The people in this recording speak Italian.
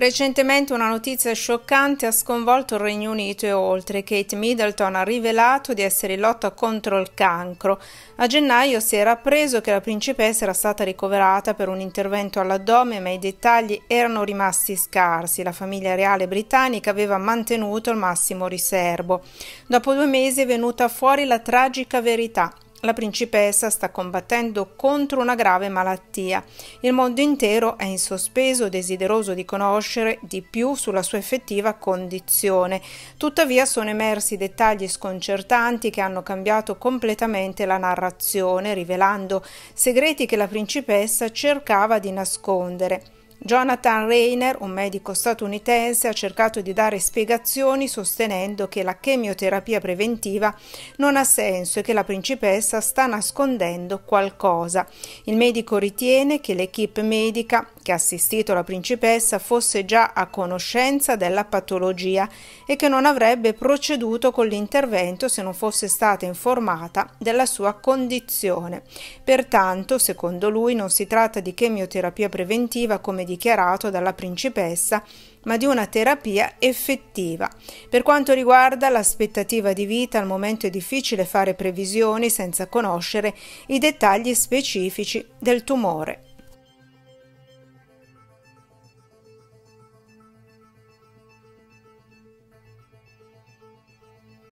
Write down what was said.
Recentemente una notizia scioccante ha sconvolto il Regno Unito e oltre. Kate Middleton ha rivelato di essere in lotta contro il cancro. A gennaio si era appreso che la principessa era stata ricoverata per un intervento all'addome, ma i dettagli erano rimasti scarsi. La famiglia reale britannica aveva mantenuto il massimo riservo. Dopo due mesi è venuta fuori la tragica verità. La principessa sta combattendo contro una grave malattia. Il mondo intero è in sospeso, desideroso di conoscere di più sulla sua effettiva condizione. Tuttavia sono emersi dettagli sconcertanti che hanno cambiato completamente la narrazione, rivelando segreti che la principessa cercava di nascondere. Jonathan Rayner, un medico statunitense, ha cercato di dare spiegazioni sostenendo che la chemioterapia preventiva non ha senso e che la principessa sta nascondendo qualcosa. Il medico ritiene che l'equipe medica che ha assistito la principessa fosse già a conoscenza della patologia e che non avrebbe proceduto con l'intervento se non fosse stata informata della sua condizione. Pertanto, secondo lui, non si tratta di chemioterapia preventiva come dichiarato dalla principessa, ma di una terapia effettiva. Per quanto riguarda l'aspettativa di vita, al momento è difficile fare previsioni senza conoscere i dettagli specifici del tumore.